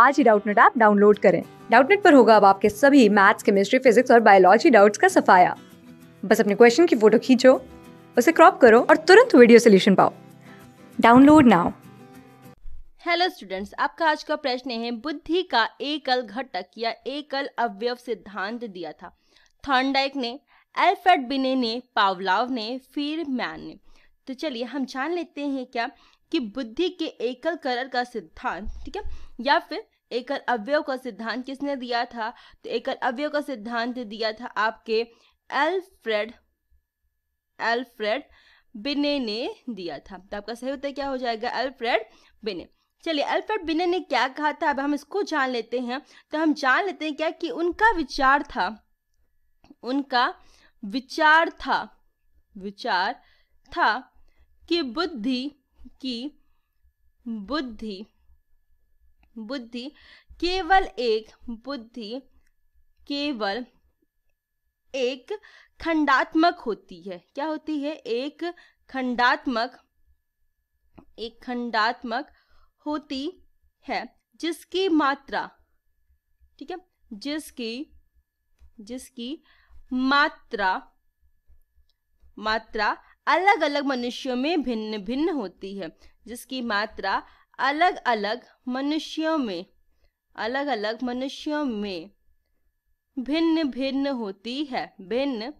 आज ही Doubtnut app download करें डाउटनेट पर होगा अब आपके सभी मैथ्स केमिस्ट्री फिजिक्स और बायोलॉजी डाउट्स का सफाया बस अपने क्वेश्चन की फोटो खींचो उसे क्रॉप करो और तुरंत वीडियो सोल्यूशन पाओ डाउनलोड नाउ हेलो स्टूडेंट्स आपका आज का प्रश्न है बुद्धि का एकल घटक या एकल अवयव सिद्धांत दिया था थॉर्नडाइक ने एल्फ्रेड बिने ने पावलाव ने फिर मैन ने तो चलिए हम जान लेते हैं क्या कि बुद्धि के एकल करण का सिद्धांत ठीक है या फिर एकल अवयव का सिद्धांत किसने दिया था तो एकल अवयव का सिद्धांत दिया था आपके एल्फ्रेड एल्फ्रेड बिने ने दिया था तो आपका सही उत्तर क्या हो जाएगा एल्फ्रेड बिने चलिए एल्फ्रेड बिने ने क्या कहा था अब हम इसको जान लेते हैं तो हम जान लेते हैं क्या कि उनका विचार था उनका विचार था विचार था कि बुद्धि की बुद्धि बुद्धि केवल एक बुद्धि केवल एक खंडात्मक होती है क्या होती है एक खंडात्मक एक खंडात्मक होती है जिसकी मात्रा ठीक है जिसकी जिसकी मात्रा मात्रा अलग अलग मनुष्यों में भिन्न भिन्न होती है जिसकी मात्रा अलग अलग मनुष्यों में अलग अलग मनुष्यों में भिन्न भिन्न होती है भिन्न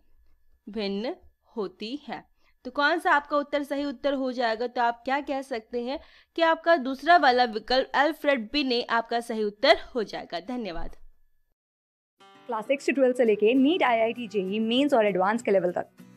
भिन्न होती है तो कौन सा आपका उत्तर सही उत्तर हो जाएगा तो आप क्या कह सकते हैं कि आपका दूसरा वाला विकल्प अल्फ्रेड बी ने आपका सही उत्तर हो जाएगा धन्यवाद क्लास सिक्स से ट्वेल्थ से लेके NEET I I T JEE mains और एडवांस के लेवल तक